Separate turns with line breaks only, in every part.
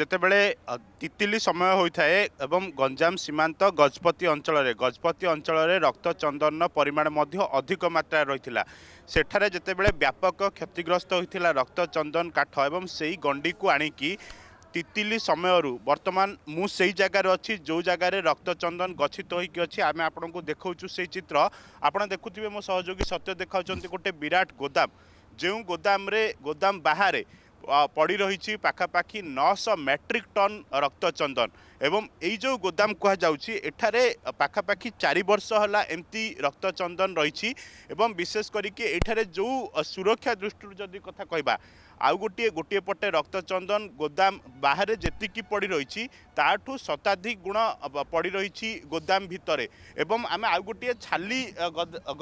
যেতবে তিতিলি সময় হয়ে এবং গঞ্জাম সীমান্ত গজপতি অঞ্চলের গজপতি অঞ্চলের রক্তচন্দন পরিমাণ মধ্য অধিক মাত্রায় রয়েছিল সেঠারে যেতবে ব্যাপক ক্ষতিগ্রস্ত হয়েছিল রক্তচন্দন কাঠ এবং সেই গণ্ডিকু আনিকি তিতিলি সময়ের বর্তমান মু সেই জায়গার অছি যে জায়গার রক্তচন্দন গচ্ছিত হইকি অছি আমি আপনার দেখছু সেই চিত্র আপনার দেখুবে মো সহযোগী সত্য দেখাও গোটে বিরাট গোদাম যে গোদামে গোদাম বাহারে ପଡ଼ି ରହିଛି ପାଖାପାଖି ନଅଶହ ମେଟ୍ରିକ୍ ଟନ୍ ରକ୍ତଚନ୍ଦନ ଏବଂ ଏଇ ଯେଉଁ ଗୋଦାମ କୁହାଯାଉଛି ଏଠାରେ ପାଖାପାଖି ଚାରି ବର୍ଷ ହେଲା ଏମିତି ରକ୍ତଚନ୍ଦନ ରହିଛି ଏବଂ ବିଶେଷ କରିକି ଏଠାରେ ଯେଉଁ ସୁରକ୍ଷା ଦୃଷ୍ଟିରୁ ଯଦି କଥା କହିବା ଆଉ ଗୋଟିଏ ଗୋଟିଏ ପଟେ ରକ୍ତଚନ୍ଦନ ଗୋଦାମ ବାହାରେ ଯେତିକି ପଡ଼ି ରହିଛି ତାଠୁ ଶତାଧିକ ଗୁଣ ପଡ଼ି ରହିଛି ଗୋଦାମ ଭିତରେ ଏବଂ ଆମେ ଆଉ ଗୋଟିଏ ଛାଲି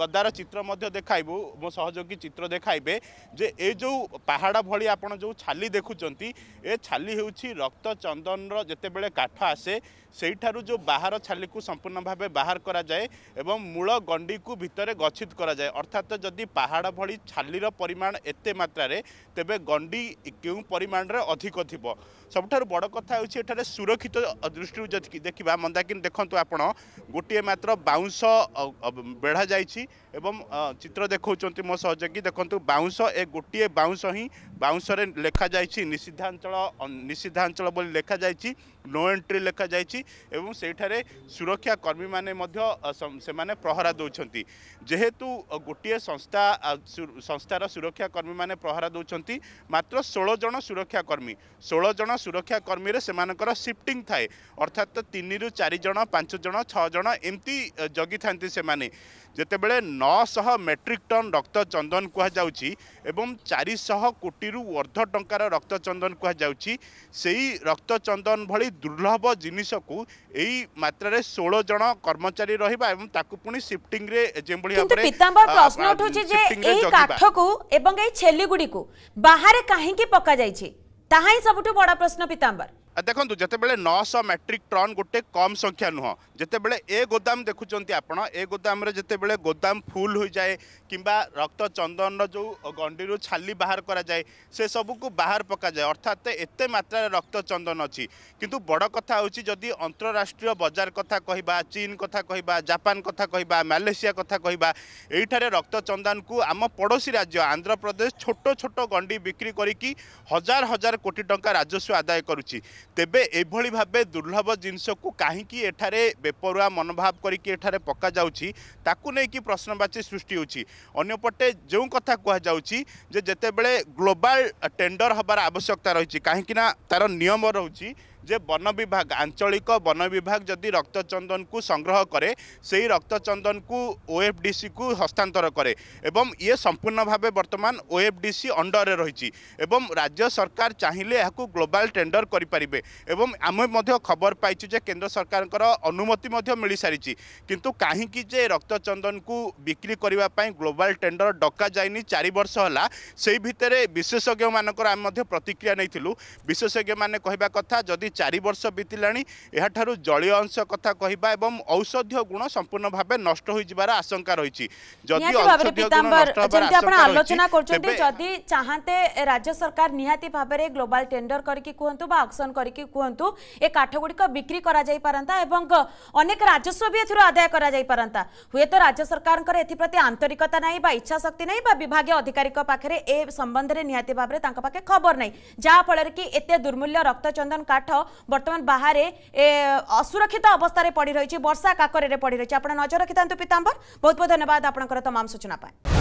ଗଦାର ଚିତ୍ର ମଧ୍ୟ ଦେଖାଇବୁ ମୋ ସହଯୋଗୀ ଚିତ୍ର ଦେଖାଇବେ ଯେ ଏ ଯେଉଁ ପାହାଡ଼ ଭଳି ଆପଣ ଯେଉଁ ଛାଲି ଦେଖୁଛନ୍ତି ଏ ଛାଲି ହେଉଛି ରକ୍ତଚନ୍ଦନର ଯେତେବେଳେ କାଠ আসে সেইঠাରୁ ଯେଉଁ ବାହାର ଛାଲିକୁ ସମ୍ପୂର୍ଣ୍ଣ ଭାବେ ବାହାର କରାଯାଏ ଏବଂ ମୂଳ ଗଣ୍ଡିକୁ ଭିତରେ ଗଛିତ କରାଯାଏ ଅର୍ଥାତ୍ ଯଦି ପାହାଡ଼ ଭଳି ଛାଲିର ପରିମାଣ ଏତେ ମାତ୍ରାରେ ତେବେ ଗଣ୍ଡି କେଉଁ ପରିମାଣରେ ଅଧିକ ଥିବ ସବୁଠାରୁ ବଡ଼ କଥା ହେଉଛି ଏଠାରେ ସୁରକ୍ଷିତ ଦୃଷ୍ଟିରୁ ଯଦି ଦେଖିବା ମନ୍ଦାକିନି ଦେଖନ୍ତୁ ଆପଣ ଗୋଟିଏ ମାତ୍ର ବାଉଁଶ ବେଢ଼ା ଯାଇଛି ଏବଂ ଚିତ୍ର ଦେଖାଉଛନ୍ତି ମୋ ସହଯୋଗୀ ଦେଖନ୍ତୁ ବାଉଁଶ ଏ ଗୋଟିଏ ବାଉଁଶ ହିଁ ବାଉଁଶରେ ଲେଖାଯାଇଛି ନିଷିଦ୍ଧାଞ୍ଚଳ ନିଷିଦ୍ଧାଞ୍ଚଳ ବୋଲି ଲେଖାଯାଇଛି ନୋ ଏଣ୍ଟ୍ରି ବି ଲେଖାଯାଇଛି ଏବଂ ସେଇଠାରେ ସୁରକ୍ଷା କର୍ମୀମାନେ ମଧ୍ୟ ସେମାନେ ପ୍ରହରା ଦେଉଛନ୍ତି ଯେହେତୁ ଗୋଟିଏ ସଂସ୍ଥା ସଂସ୍ଥାର ସୁରକ୍ଷା କର୍ମୀମାନେ ପ୍ରହରା ଦେଉଛନ୍ତି ମାତ୍ର ଷୋହଳ ଜଣ ସୁରକ୍ଷା କର୍ମୀ ଷୋହଳ ଜଣ ସୁରକ୍ଷା କର୍ମୀରେ ସେମାନଙ୍କର ସିଫ୍ଟିଂ ଥାଏ ଅର୍ଥାତ୍ ତିନିରୁ ଚାରି ଜଣ ପାଞ୍ଚ ଜଣ ଛଅ ଜଣ ଏମିତି ଜଗିଥାନ୍ତି ସେମାନେ ଯେତେବେଳେ ନଅଶହ ମେଟ୍ରିକ୍ ଟନ୍ ରକ୍ତ ଚନ୍ଦନ କୁହାଯାଉଛି ଏବଂ ଚାରିଶହ କୋଟିରୁ ଅର୍ଦ୍ଧ ଟଙ୍କାର ରକ୍ତ ଚନ୍ଦନ କୁହାଯାଉଛି ସେଇ ରକ୍ତ ଚନ୍ଦନ ଭଳି ଦୁର୍ଲଭ ଜିନିଷକୁ ଏଇ ମାତ୍ରାରେ ଷୋହଳ ଜଣ କର୍ମଚାରୀ ରହିବା ଏବଂ ତାକୁ ପୁଣି ସିଫ୍ଟିଂରେ ଯେଉଁଭଳି ପିତାମ୍ବର ପ୍ରଶ୍ନ ଉଠୁଛି ଯେ ଏହି କାଠକୁ
ଏବଂ ଏହି ଛେଲି ଗୁଡ଼ିକୁ ବାହାରେ କାହିଁକି ପକାଯାଇଛି ତାହା ହିଁ ସବୁଠୁ ବଡ଼ ପ୍ରଶ୍ନ ପିତାମ୍ବର
দেখুন যেতবে নশ মেট্রিক টন গোটে কম সংখ্যা নুহ যেতবে এ গোদাম দেখুম আপনার এ গোদামে যেতবে গোদাম ফুল হয়ে যায় কিংবা রক্ত চন্দনর যে গণ্ডি ছালি বাহার করা যায় সে সবুক বাহার পকা যায় অর্থাৎ এতে মাত্রার রক্ত চন্দন অছি কিন্তু বড় কথা হচ্ছে যদি অন্তরাষ্ট্রীয় বজার কথা কহবা চীন কথা কহবা জাপান কথা কহবা মালয়েসিয়া কথা কহবা এইঠারে রক্ত চন্দনকু আম পড়োশী রাজ্য আন্ধ্রপ্রদেশ ছোট ছোট গণ্ডি বিক্রি করিকি হাজার হাজার কোটি টঙ্কা রাজস্ব আদায় করুছি তেবে এভাবে ভাবে দুর্লভ জিনিসক কাহিকি এঠারে বেপরুয়া মনোভাব করিকি এঠারে পকা যাচ্ছি তাকে নেই প্রশ্নবাচী সৃষ্টি হচ্ছে অন্যপটে যে কথা কুহযাচ্ছি যে যেতবে গ্লোবাল টেন্ডর হবার আবশ্যকতা রয়েছে কাহিঁকি না তার নিয়ম রয়েছে যে বন বিভাগ আঞ্চলিক বন বিভাগ যদি রক্তচন্দনকু সংগ্রহ করে সেই রক্তচন্দনকু ওএফডিসিকু হস্তান্তর করে এবং ইয়ে সম্পূর্ণ ভাবে বর্তমান ওএফডিসি অন্ডরে রয়েছে এবং রাজ্য সরকার চাইলে এখন গ্লোবাল টেন্ডর করে পারে এবং আমি খবর পাইছু যে কেন্দ্র সরকারঙ্কর অনুমতি মিলি সারিছি কিন্তু কাহিকি যে রক্তচন্দনকু বিক্রি করা গ্লোবাল টেন্ডর ডকা যায়নি চারি বর্ষ হলা সেই ভিতরে বিশেষজ্ঞ মানকর আমি প্রতিক্রিয়া নেই বিশেষজ্ঞ মানে কহা কথা যদি ଚାରି ବର୍ଷ ବିତିଲାଣି ଏହାଠାରୁ ଜଳୀୟ ଅଂଶ କଥା କହିବା ଏବଂ ଔଷଧୀୟ ଗୁଣ ସମ୍ପୂର୍ଣ୍ଣ ଭାବେ ନଷ୍ଟ ହୋଇଯିବାର ଆଶଙ୍କା ରହିଛି ଯଦି ଔଷଧୀୟ ଗୁଣ ନଷ୍ଟ ହେବାର ଆଲୋଚନା କରୁଛନ୍ତି ଯଦି
ଚାହାନ୍ତେ ରାଜ୍ୟ ସରକାର ନିହାତି ଭାବରେ ଗ୍ଲୋବାଲ ଟେଣ୍ଡର କରିକି କୁହନ୍ତୁ বা অকশন করিকি কুহতু এ কাঠগুড়ি বিক্রি করা যাই পারন্তা এবং অনেক রাজস্ব বি এর আদায় করা যাই পারন্তা হুয়েত রাজ্য সরকারঙ্কর এথিপ্রতি আন্তরিকতা নাই বা ইচ্ছা শক্তি নাই বা বিভাগীয় আধিকারিক পাখে এ সম্বন্ধে নিহতি ভাবে তাঁর পাখে খবর নাই যা ফলের কি এতে দুর্মূল্য রক্তচন্দন কাঠ বর্তমান বাহারে অসুরক্ষিত অবস্থায় পড়ি রয়েছে বর্ষা কাকরের পড়ি রয়েছে আপনার নজর রাখি পিতাম্বর বহুত বহুত ধন্যবাদ আপনার তমাম সূচনা